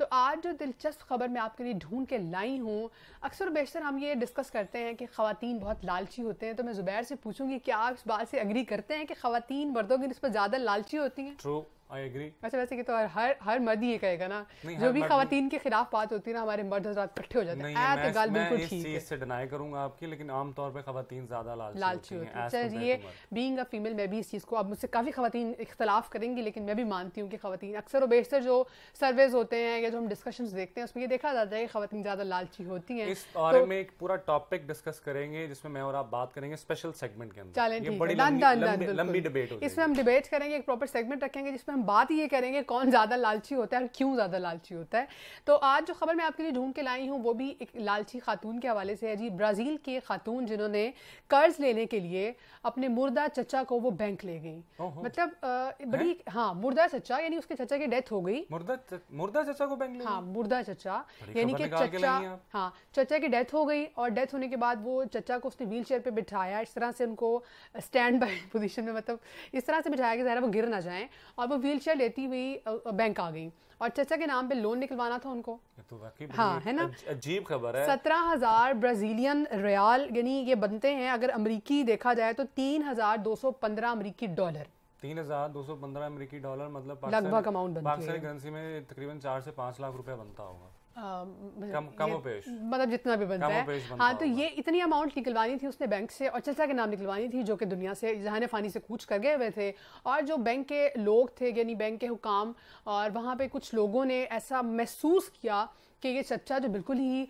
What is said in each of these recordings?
तो आज जो दिलचस्प खबर मैं आपके लिए ढूंढ के लाई हूँ अक्सर बेशतर हम ये डिस्कस करते हैं कि खातन बहुत लालची होते हैं तो मैं ज़ुबैर से पूछूंगी क्या आप इस बात से अग्री करते हैं कि खातन मर्दों की नस्बत ज़्यादा लालची होती हैं आई एग्री अच्छा वैसे कि तो हर हर मर्द ये कहेगा ना जो भी खातन के खिलाफ बात होती है ना हमारे मर्द हजरात इकट्ठे हो जाते हैं तो गाल बिल्कुल ठीक है से डिनाई करूंगा आपकी लेकिन आमतौर पे खातन ज्यादा लालची लालची होती हैं चलिए बीइंग अ फीमेल मैं भी इस चीज़ को अब मुझसे काफ़ी खातन इख्तलाफ करेंगी लेकिन मैं भी मानती हूँ कि खातन अक्सर और बेशतर जो सर्वेज होते हैं या जो हम डिस्कशन देखते हैं उसमें ये देखा जाता है कि खातन ज़्यादा लालची होती है इस बारे तो- में एक पूरा टॉपिक डिस्कस करेंगे जिसमें मैं और आप बात करेंगे स्पेशल सेगमेंट के अंदर ये लंबी डिबेट इसमें हम डिबेट करेंगे एक प्रॉपर सेगमेंट रखेंगे जिसमें हम बात ये करेंगे कौन ज़्यादा लालची होता है और क्यों ज़्यादा लालची होता है तो आज जो खबर मैं आपके लिए ढूंढ के लाई हूँ वो भी एक लालची खातून के हवाले से है जी ब्राज़ील के खातून जिन्होंने कर्ज लेने के लिए अपने मुर्दा चचा को वो बैंक ले गई मतलब आ, बड़ी है? हाँ मुर्दा चचा यानी उसके चचा की डेथ हो गई मुर्दा मुर्दा चचा को बैंक हाँ मुर्दा चचा यानी कि चचा हाँ चचा की डेथ हो गई और डेथ होने के बाद वो चचा को उसने व्हील चेयर पर बिठाया इस तरह से उनको स्टैंड बाई पोजिशन में मतलब इस तरह से बिठाया कि ज़रा वो गिर ना जाए और वो चेयर लेती हुई बैंक आ गई और चचा के नाम पे लोन निकलवाना था उनको तो हाँ है ना अजीब खबर है सत्रह हजार ब्राजीलियन रियाल यानी ये बनते हैं अगर अमरीकी देखा जाए तो तीन हजार दो सौ पंद्रह अमरीकी डॉलर तीन हजार दो सौ पंद्रह अमरीकी डॉलर मतलब लगभग अमाउंट बनता करेंसी में तकरीबन चार से पाँच लाख रुपया बनता होगा मतलब जितना भी बनता है हाँ तो ये इतनी अमाउंट निकलवानी थी उसने बैंक से और चचा के नाम निकलवानी थी जो कि दुनिया से जहान फ़ानी से कूच कर गए हुए थे और जो बैंक के लोग थे यानी बैंक के हुकाम और वहाँ पे कुछ लोगों ने ऐसा महसूस किया कि ये चचा जो बिल्कुल ही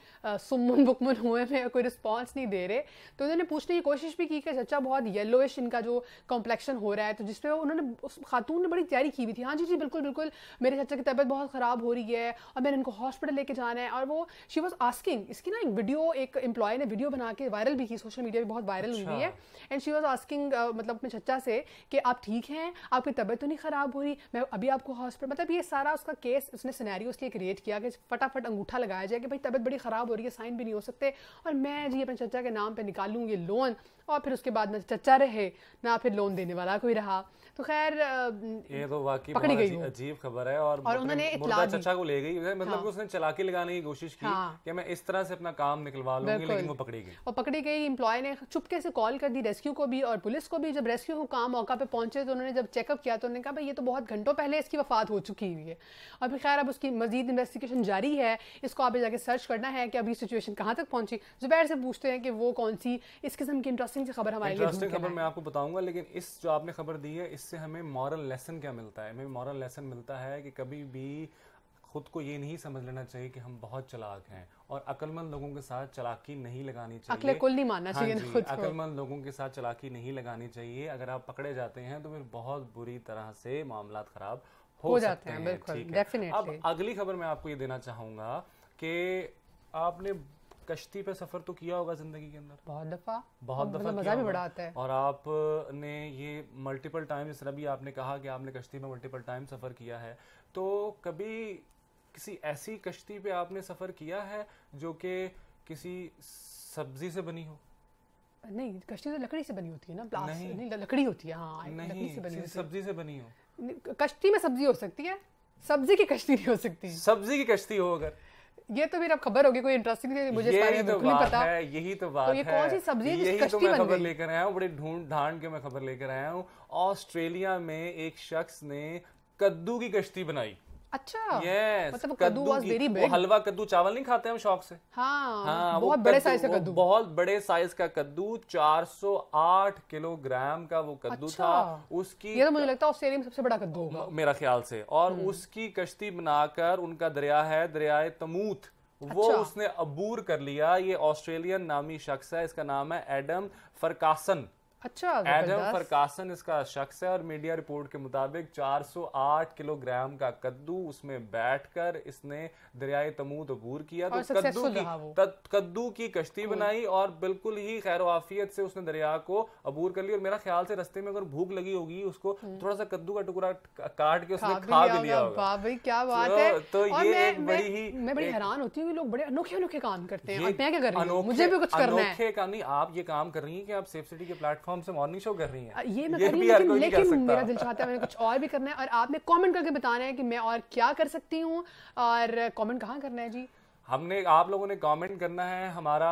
सुमन बुकमन हुए हैं कोई रिस्पॉन्स नहीं दे रहे तो उन्होंने पूछने की कोशिश भी की कि चचा बहुत येलोइश इनका जो कॉम्प्लेक्शन हो रहा है तो जिसपे उन्होंने उस खातून ने बड़ी तैयारी की हुई थी हाँ जी जी बिल्कुल बिल्कुल मेरे चचा की तबीयत बहुत ख़राब हो रही है और मैंने इनको हॉस्पिटल लेके जाना है और वो शी वॉज आस्किंग इसकी ना एक वीडियो एक एम्प्लॉय ने वीडियो बना के वायरल भी की सोशल मीडिया पर बहुत वायरल हुई है एंड शी वॉज आस्किंग मतलब अपने चचा से कि आप ठीक हैं आपकी तबीयत तो नहीं ख़राब हो रही मैं अभी आपको हॉस्पिटल मतलब ये सारा उसका केस उसने सिनेरियो उसके क्रिएट किया कि फटाफट अंगूठा लगाया जाए कि भाई तबीयत बड़ी ख़राब हो रही है साइन भी नहीं हो सकते और मैं जी अपने चचा के नाम पर निकालूँ ये लोन और फिर उसके बाद ना चचा रहे ना फिर लोन देने वाला कोई रहा तो खैर ये तो वाकई पकड़ी गई अजीब खबर है और, और उन्होंने इतला चचा को ले गई मतलब हाँ। उसने चलाकी लगाने की कोशिश की हाँ। कि मैं इस तरह से अपना काम निकलवा लूंगी लेकिन वो पकड़ी गई और पकड़ी गई इम्प्लॉय ने चुपके से कॉल कर दी रेस्क्यू को भी और पुलिस को भी जब रेस्क्यू को काम मौका पे पहुंचे तो उन्होंने जब चेकअप किया तो उन्होंने कहा भाई ये तो बहुत घंटों पहले इसकी वफात हो चुकी हुई है और फिर खैर अब उसकी मजीद इन्वेस्टिगेशन जारी है इसको आप जाके सर्च करना है कि अभी सिचुएशन कहाँ तक पहुंची जुबैर से पूछते हैं कि वो कौन सी इस किस्म की इंटरेस्टिंग इंटरेस्टिंग सी खबर हमारे इंटरेस्टिंग खबर मैं आपको बताऊंगा लेकिन इस जो आपने खबर दी है इससे हमें मॉरल लेसन क्या मिलता है हमें मॉरल लेसन मिलता है कि कभी भी खुद को ये नहीं समझ लेना चाहिए कि हम बहुत चलाक हैं और अकलमंद लोगों के साथ चलाकी नहीं लगानी चाहिए अकले कुल नहीं मानना हाँ चाहिए खुद अकलमंद लोगों के साथ चलाकी नहीं लगानी चाहिए अगर आप पकड़े जाते हैं तो फिर बहुत बुरी तरह से मामला खराब हो, हो जाते हैं बिल्कुल डेफिनेटली अब अगली खबर मैं आपको ये देना चाहूंगा कि आपने कश्ती पे सफर तो किया होगा जिंदगी के अंदर बहुत दफा बहुत तो दफा मजा भी बड़ा आता है और आपने ये मल्टीपल टाइम इस भी आपने कहा कि आपने कश्ती में मल्टीपल टाइम सफर किया है तो कभी किसी ऐसी कश्ती पे आपने सफर किया है जो कि किसी सब्जी से बनी हो नहीं कश्ती तो लकड़ी से बनी होती है ना प्लास्टिक नहीं।, नहीं लकड़ी होती है हाँ नहीं से बनी सब्जी से बनी हो कश्ती में सब्जी हो सकती है सब्जी की कश्ती नहीं हो सकती सब्जी की कश्ती हो अगर ये तो फिर अब खबर होगी कोई इंटरेस्टिंग थी मुझे ये तो नहीं पता है यही तो बात तो ये कौन सी सब्जी है यही तो मैं खबर लेकर आया हूँ बड़े ढूंढ ढांड के मैं खबर लेकर आया हूँ ऑस्ट्रेलिया में एक शख्स ने कद्दू की कश्ती बनाई अच्छा, मतलब हलवा कद्दू चावल नहीं खाते हम शौक से हाँ, हाँ, बहुत बड़े साइज का कद्दू बहुत बड़े साइज 408 किलोग्राम का वो कद्दू अच्छा, था उसकी ये तो मुझे लगता है ऑस्ट्रेलिया में सबसे बड़ा कद्दू होगा मेरा ख्याल से और हम्म। उसकी कश्ती बनाकर उनका दरिया है दरियाए तमूत अच्छा। वो उसने अबूर कर लिया ये ऑस्ट्रेलियन नामी शख्स है इसका नाम है एडम फरकासन अच्छा एडम फरकासन इसका शख्स है और मीडिया रिपोर्ट के मुताबिक 408 किलोग्राम का कद्दू उसमें बैठकर इसने दरियाए तमूद अबूर किया तो कद्दू की कद्दू की कश्ती बनाई और बिल्कुल ही खैर वाफियत से उसने दरिया को अबूर कर लिया और मेरा ख्याल से रस्ते में अगर भूख लगी होगी उसको हम्म। थोड़ा सा कद्दू का टुकड़ा काट के उसने खा भी लिया होगा भाई क्या तो- बात है तो ये एक बड़ी ही मैं बड़ी हैरान होती हूँ लोग बड़े अनोखे अनोखे काम करते हैं मुझे भी कुछ करना है अनोखे काम नहीं आप ये काम कर रही हैं कि आप सेफ सिटी के प्लेटफॉर्म प्लेटफॉर्म से मॉर्निंग शो कर रही हैं ये मैं कर रही लेकिन, लेकिन मेरा दिल चाहता है मैंने कुछ और भी करना है और आपने कमेंट करके बताना है कि मैं और क्या कर सकती हूँ और कमेंट कहाँ करना है जी हमने आप लोगों ने कमेंट करना है हमारा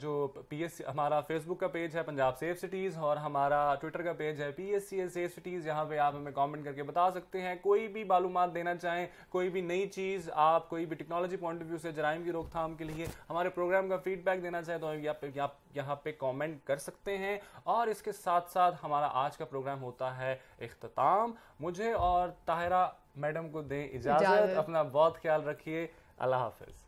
जो पीएस हमारा फेसबुक का पेज है पंजाब सेफ सिटीज़ और हमारा ट्विटर का पेज है P S C S safe cities यहाँ पे आप हमें कमेंट करके बता सकते हैं कोई भी मालूम देना चाहें कोई भी नई चीज़ आप कोई भी टेक्नोलॉजी पॉइंट ऑफ व्यू से जराइम की रोकथाम के लिए हमारे प्रोग्राम का फीडबैक देना चाहें तो आप यहाँ पे कॉमेंट कर सकते हैं और इसके साथ साथ हमारा आज का प्रोग्राम होता है अख्ताम मुझे और ताहिरा मैडम को दें इजाज़त अपना बहुत ख्याल रखिए अल्लाह हाफिज़